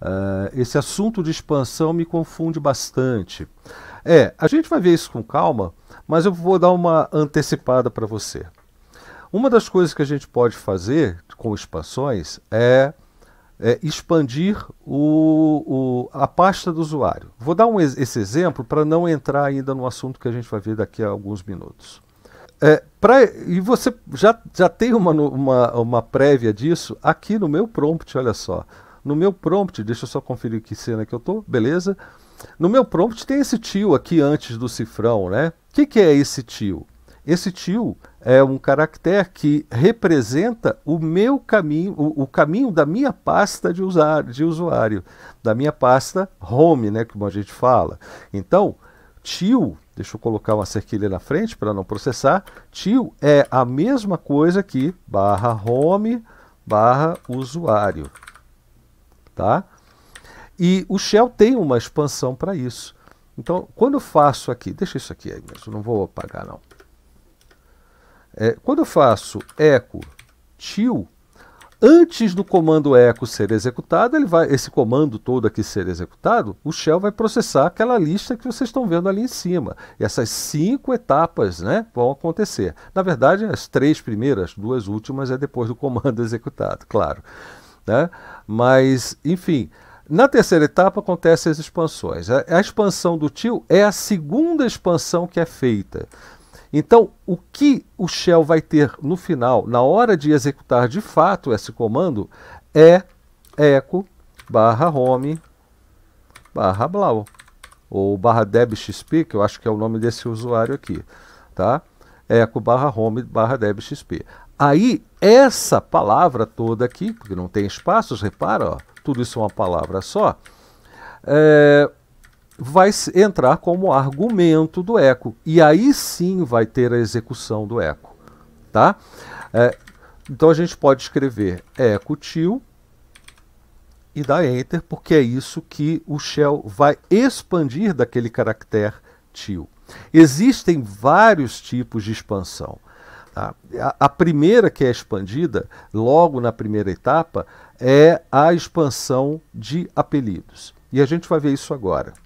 Ah, esse assunto de expansão me confunde bastante. É, a gente vai ver isso com calma, mas eu vou dar uma antecipada para você. Uma das coisas que a gente pode fazer com expansões é, é expandir o, o, a pasta do usuário. Vou dar um, esse exemplo para não entrar ainda no assunto que a gente vai ver daqui a alguns minutos. É, pra, e você já, já tem uma, uma, uma prévia disso aqui no meu prompt, olha só. No meu prompt, deixa eu só conferir que cena que eu tô, beleza? No meu prompt tem esse tio aqui antes do cifrão, né? O que, que é esse tio? Esse tio é um caractere que representa o meu caminho, o, o caminho da minha pasta de, de usuário, da minha pasta home, né, como a gente fala. Então, tio, deixa eu colocar uma cerquilha na frente para não processar, tio é a mesma coisa que barra home barra usuário. Tá? E o Shell tem uma expansão para isso. Então, quando eu faço aqui, deixa isso aqui, eu não vou apagar não. É, quando eu faço echo til, antes do comando echo ser executado, ele vai, esse comando todo aqui ser executado, o shell vai processar aquela lista que vocês estão vendo ali em cima. E essas cinco etapas né, vão acontecer. Na verdade, as três primeiras, duas últimas é depois do comando executado, claro. Né? Mas, enfim, na terceira etapa acontecem as expansões. A, a expansão do Til é a segunda expansão que é feita. Então, o que o Shell vai ter no final, na hora de executar de fato esse comando, é echo barra home barra blau ou barra debxp, que eu acho que é o nome desse usuário aqui, tá? echo barra home barra debxp. Aí, essa palavra toda aqui, porque não tem espaços, repara, ó, tudo isso é uma palavra só, é, vai entrar como argumento do eco. E aí sim vai ter a execução do eco. Tá? É, então a gente pode escrever eco til e dar enter, porque é isso que o shell vai expandir daquele caractere til. Existem vários tipos de expansão. A, a primeira que é expandida, logo na primeira etapa, é a expansão de apelidos. E a gente vai ver isso agora.